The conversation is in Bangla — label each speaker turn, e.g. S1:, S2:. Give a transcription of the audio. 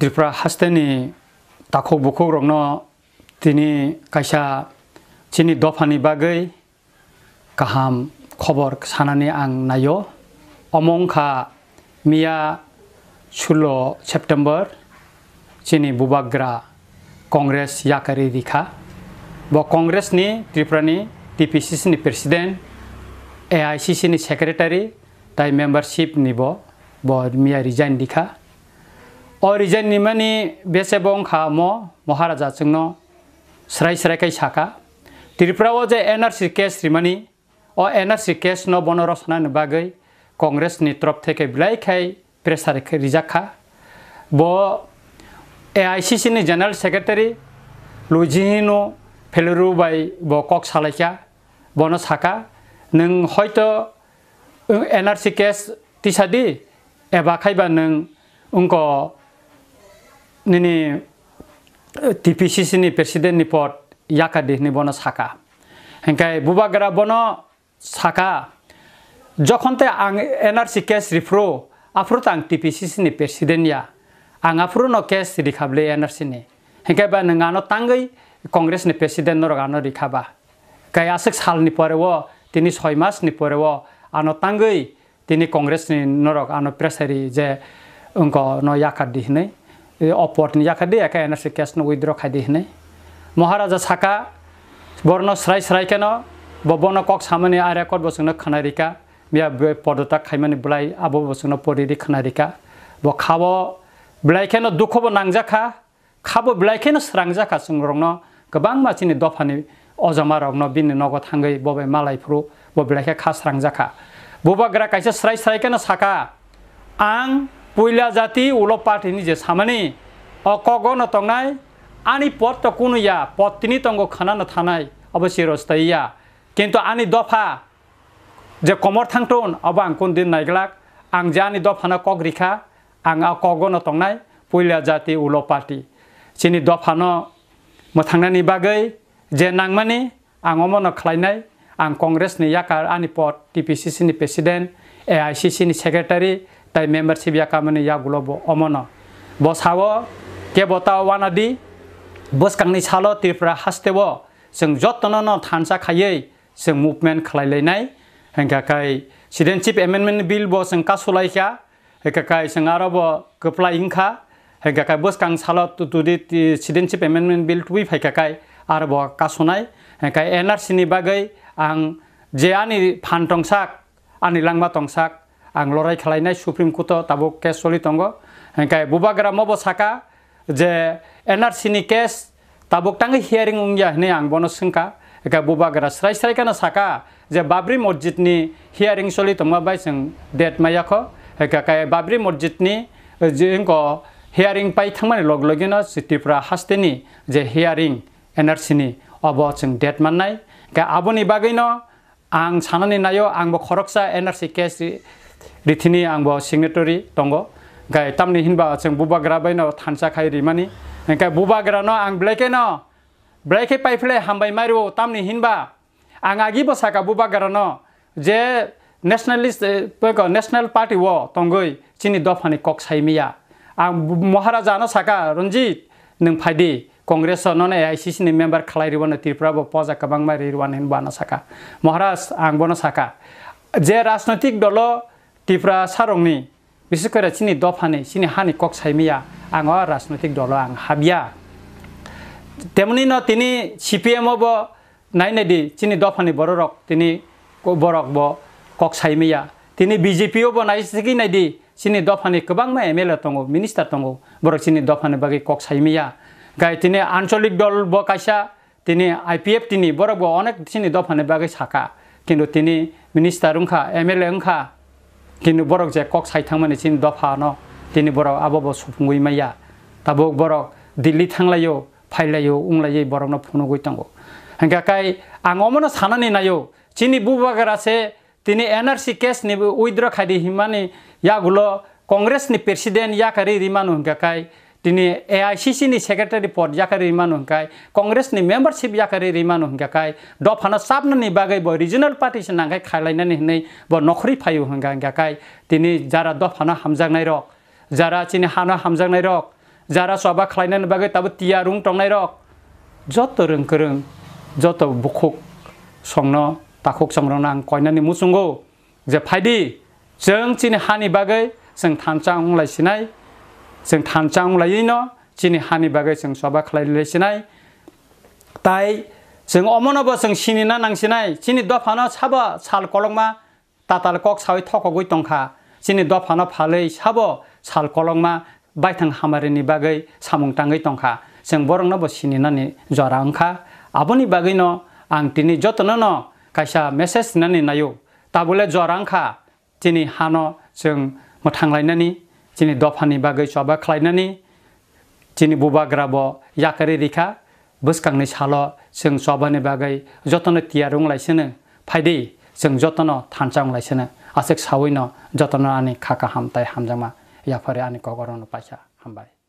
S1: ত্রিপুরা হাস্তেনি তাকো বুকো রংনো তিনি কাইসা চিনি দফানি বাগৈ কাহাম খবর সানানি আং নাইও অমংখা মিয়া ষোলো সেপ্টেম্বর চিনি বুবাগ্রা কংগ্রেস ইয়াকারি দিখা ব কংগ্রেসনি ত্রিপুরানি টিপিসিসিনি প্রেসিডেন্ট এআইসিসিনি সেক্রেটারি তাই মেম্বারশিপ নিব ব মিয়া রিজাইন দিখা origen ni mani besebong kha mo maharaja chungno srai srai kai shaka tripura o je nrc case rimani o nrc case no bonorosna ne bagai Congress নি তরফ থেকে বিলাই খাই প্রেসার রিজাখা ব এআইসিসি নি জেনারেল সেক্রেটারি লুজিহিনো ফেলরু বাই ব কক সালাইকা বন সাকা নং হয়তো এনআরসি কেস তিসাদি এবা খাইবা নং উঙ্ক nini eh, TPCC ni presiden ni pot yakadi ni bono saka hengkai bubagara bono saka te ang NRC kes rifro, afro tang TPCC ni presiden ya ang afro no kes case kable NRC ni hengkai ba nengano tanggai Kongres ni presiden no rogano kaba. kai asik sal ni pore wo tini soi mas ni pore wo ano tangai tini Kongres ni norok ano presari je engko no yakadi nih. अपवर्ट नि याखा दे याखा एनर्स केस न विथड्र खाइ दे हने महाराजा छाका वर्ण श्राइ श्राइ केन बबन कक सामने आ रेकर्ड बसन खनारिका बिया पदता खाइ माने बुलाइ आबो बसन परिरि खनारिका ब खाबो बुलाइ केन दुख ब नांगजा खा खाबो बुलाइ केन श्रांगजा गबांग माचिनि दफानि अजमा रंग न बिन नगो थांगै बबे मालायफ्रु ब बुलाइ खास श्रांगजा खा बबा ग्रा कायसे श्राइ श्राइ केन आं পইলা জাতি উলপ পাঠিনি যে সামানি অকগন তংনাই আনি পথ তকুন ইয়া পত্নী তঙ্গ খানা না থানাই অবশ্যই রস্তা ইয়া কিন্তু আনি দফা যে কমর থাংটন অব আং কোন দিন নাইগলাক আং যে আনি দফা না কক রিখা আং অকগন তংনাই পইলা জাতি উলপ পাটি চিনি দফানো মথাংনানি বাগৈ যে নাংমানি আং অমন খাইনাই আং কংগ্রেসনি ইয়াকার আনি পদ টিপিসিসিনি প্রেসিডেন্ট এআইসিসিনি secretary tai membership ya kamene ya globo omono bos hawo ke bota wana di bos kang ni chalo tirpra haste bo seng jotono no thansa khaye seng movement khlai le nai hengka kai citizenship amendment bill bo seng ka sulai kha hengka kai seng arabo kepla inkha hengka kai bos kang chalo tu tu di citizenship amendment bill tu phai ka kai arabo ka sunai hengka nrc ni bagai ang je ani phantong sak ani langma tong sak আং লড়াই খেলাই নাই সুপ্রিম কোর্টত তাবো কেস চলি তঙ্গ হেঁকাই বুবা গ্রামব সাকা যে এন আর সি নি কেস তাবো টাঙ্গ হিয়ারিং উংগিয়া হিনে আং বন সঙ্কা হেঁকাই বুবা গ্রা স্রাই স্রাই কেন সাকা যে বাবরি মসজিদ নি হিয়ারিং চলি তঙ্গা বাই যেন ডেট মাইয়াখ হেঁকাকাই বাবরি মসজিদ নি যেক হিয়ারিং পাই থাকমানে লগলগিন চিঠিপুরা হাস্তে নি যে হিয়ারিং এন আর সি নি অব যেন ডেট মান্নাই হেঁকাই আবনি বাকেন এন আর সি কেস रिथिनि रिथिनी आंब सिंगनेटरी गाय तामनि हिनबा जों बुबाग्रा बायनो थानसा खाय रिमानि एनका बुबाग्रा न आं ब्लेके न ब्लेके पाइफले हामबाय मारो तामनि हिनबा आं आगी बसाका बुबाग्रा न जे नेशनलिस्ट पक नेशनल पार्टी व तंगै चिनि दफानि कक साइमिया आं महाराजा न साका रंजीत नों फादि कांग्रेस न न एआईसीसी नि मेम्बर खलाइ रिवन तिरप्राव पजा कबांग मारि रिवन हिनबा न साका महाराज आं बन साका जे राजनीतिक दलो টিপ্রা সারংনি বিশেষ করে চিনি দফানি চিনি হানি কক সাইমিয়া আঙ রাজনৈতিক দল আং হাবিয়া তেমনি ন তিনি সিপিএমও ব নাই নেদি চিনি দফানি বড়রক তিনি বরক ব কক সাইমিয়া তিনি বিজেপিও ব নাইসিকি নাইদি চিনি দফানি গোবাং মা এম এল এ দো মিনিস্টার দো বরক চিনি দফানি বাকি কক সাইমিয়া গাই তিনি আঞ্চলিক দল ব কাইসা তিনি আই পি এফ তিনি বরক ব অনেক চিনি দফানি বাকি সাকা কিন্তু তিনি মিনিস্টার ওংখা এম এল এ ওংখা तिनी बक जे कक्स ठाउँमा चिनी दफा नो दिनै बो सुफम ताभो बर दिल्लील फैलियो उलन फुटन हुनक सानानि नायो चिनी बुवा ग्रासे तिनी एनआरसी केस नि उइद्र खादि मि या बलो कांग्रेस नि प्रेसिडेंट या मन हु তিনি এআইসিসিनि सेक्रेटारि पद जाकारि रिमान हंखाय कंग्रेसनि मेम्बारशिप जाकारि रिमान हंखाय दफाना साबनानि बागै बो रिजनल पार्टिसन नांखाय खायलायनानै हनै बो नखरि फायो हंगा हंखाय तिनि जारा दफाना हामजांनाय रक जारा चिनि हाना हामजांनाय रक जारा सभा खालायनानै बागै ताबो तियारुं टंनाय रक जत रोंखोरों जत बुखुक संनो ताखुक संरनो आं कयनानै मुसुंगौ जे फायदि जों चिनि हानि बागै जों थानसा हंलायसिनाय sing t a n chang la yino chini hani bagai sing soba khlai le sinai tai sing omono bo sing sini h na nang sinai chini do p a n o chaba chal kolongma tatal kok sawi thok goi t o n g k a chini do p a n o p a l e i chabo chal kolongma baithang hamarini bagai samung tangai t o n g k a sing borong no bo sini h na ni jora a n g k a aboni bagai no ang tini jotno o no kaisa message nani nayo tabule jora a n g k a chini hano sing mo t a n g l a i nani चिनी दफानी बागै चबा खलाइनानि चिनी बुबा ग्राब रिखा बसकांनि सालो जों सबानि बागै जतन तियार रुंग लाइसिनो फायदे जों जतन थानचाम लाइसिनो आसेक सावैनो जतन आनि खाखा हामताय हामजामा याफरे आनि कगरन पाइसा हामबाय